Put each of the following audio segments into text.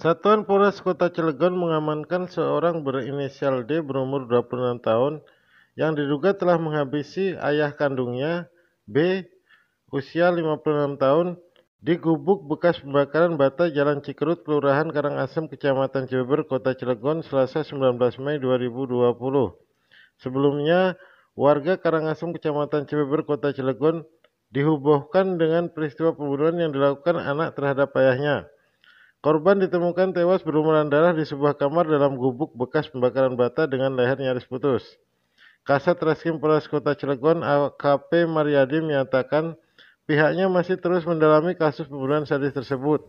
Satuan Polres Kota Cilegon mengamankan seorang berinisial D berumur 26 tahun yang diduga telah menghabisi ayah kandungnya B usia 56 tahun di gubuk bekas pembakaran bata Jalan Cikrut, Kelurahan Karangasem, Kecamatan Ciber, Kota Cilegon, Selasa 19 Mei 2020. Sebelumnya, warga Karangasem, Kecamatan Ciber, Kota Cilegon dihubungkan dengan peristiwa pembunuhan yang dilakukan anak terhadap ayahnya. Korban ditemukan tewas berlumuran darah di sebuah kamar dalam gubuk bekas pembakaran bata dengan leher nyaris putus. Kasat Reskrim Polres Kota Cilegon AKP Mariadi menyatakan pihaknya masih terus mendalami kasus pembunuhan sadis tersebut.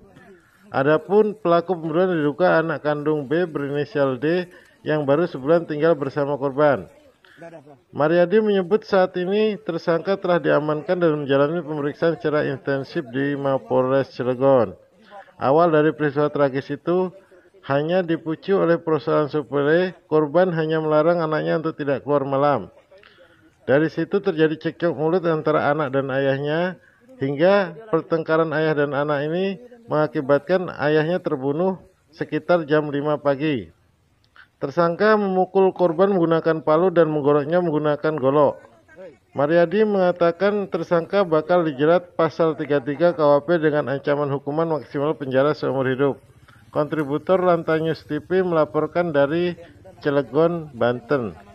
Adapun pelaku pembunuhan diduga anak kandung B berinisial D yang baru sebulan tinggal bersama korban. Mariadi menyebut saat ini tersangka telah diamankan dan menjalani pemeriksaan secara intensif di Mapolres Cilegon. Awal dari peristiwa tragis itu hanya dipuji oleh perusahaan suplai. korban hanya melarang anaknya untuk tidak keluar malam. Dari situ terjadi cekcok mulut antara anak dan ayahnya, hingga pertengkaran ayah dan anak ini mengakibatkan ayahnya terbunuh sekitar jam 5 pagi. Tersangka memukul korban menggunakan palu dan menggoroknya menggunakan golok. Mariadi mengatakan tersangka bakal dijerat pasal 33 KWP dengan ancaman hukuman maksimal penjara seumur hidup. Kontributor Lantanyus TV melaporkan dari Cilegon, Banten.